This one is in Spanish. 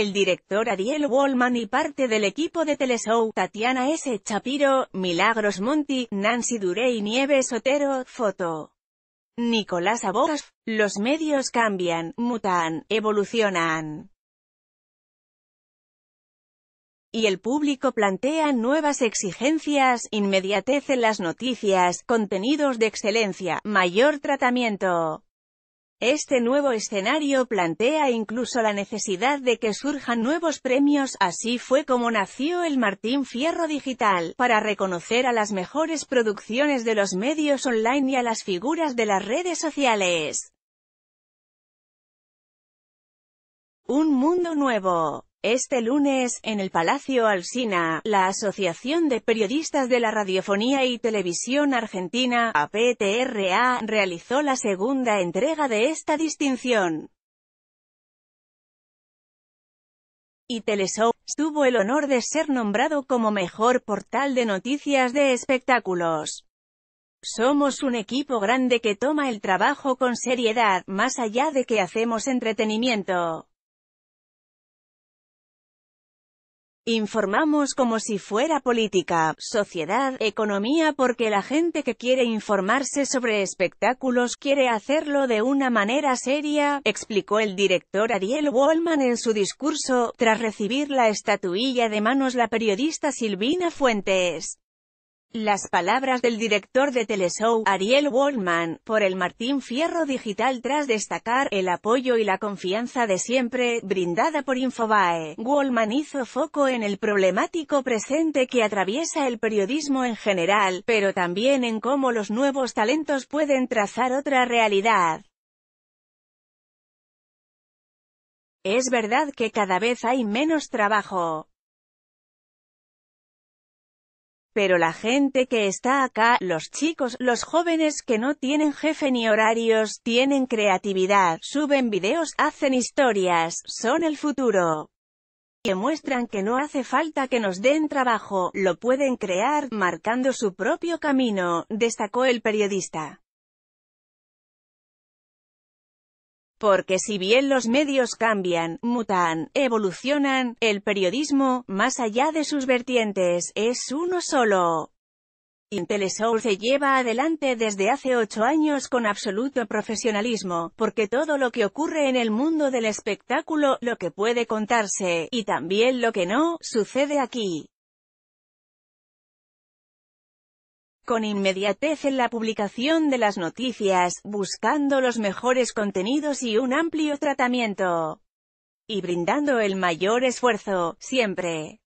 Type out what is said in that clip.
El director Ariel Wallman y parte del equipo de Teleshow, Tatiana S. Chapiro, Milagros Monti, Nancy Durey Nieves Otero, foto. Nicolás Abogas, los medios cambian, mutan, evolucionan. Y el público plantea nuevas exigencias, inmediatez en las noticias, contenidos de excelencia, mayor tratamiento. Este nuevo escenario plantea incluso la necesidad de que surjan nuevos premios, así fue como nació el Martín Fierro Digital, para reconocer a las mejores producciones de los medios online y a las figuras de las redes sociales. Un mundo nuevo. Este lunes, en el Palacio Alsina, la Asociación de Periodistas de la Radiofonía y Televisión Argentina, APTRA, realizó la segunda entrega de esta distinción. Y Teleshow, tuvo el honor de ser nombrado como mejor portal de noticias de espectáculos. Somos un equipo grande que toma el trabajo con seriedad, más allá de que hacemos entretenimiento. Informamos como si fuera política, sociedad, economía porque la gente que quiere informarse sobre espectáculos quiere hacerlo de una manera seria, explicó el director Ariel Wallman en su discurso, tras recibir la estatuilla de manos la periodista Silvina Fuentes. Las palabras del director de Teleshow, Ariel Wallman, por el Martín Fierro Digital tras destacar el apoyo y la confianza de siempre, brindada por Infobae, Wallman hizo foco en el problemático presente que atraviesa el periodismo en general, pero también en cómo los nuevos talentos pueden trazar otra realidad. Es verdad que cada vez hay menos trabajo, Pero la gente que está acá, los chicos, los jóvenes que no tienen jefe ni horarios, tienen creatividad, suben videos, hacen historias, son el futuro. Que muestran que no hace falta que nos den trabajo, lo pueden crear, marcando su propio camino, destacó el periodista. Porque si bien los medios cambian, mutan, evolucionan, el periodismo, más allá de sus vertientes, es uno solo. Intelesoul se lleva adelante desde hace ocho años con absoluto profesionalismo, porque todo lo que ocurre en el mundo del espectáculo, lo que puede contarse, y también lo que no, sucede aquí. con inmediatez en la publicación de las noticias, buscando los mejores contenidos y un amplio tratamiento, y brindando el mayor esfuerzo, siempre,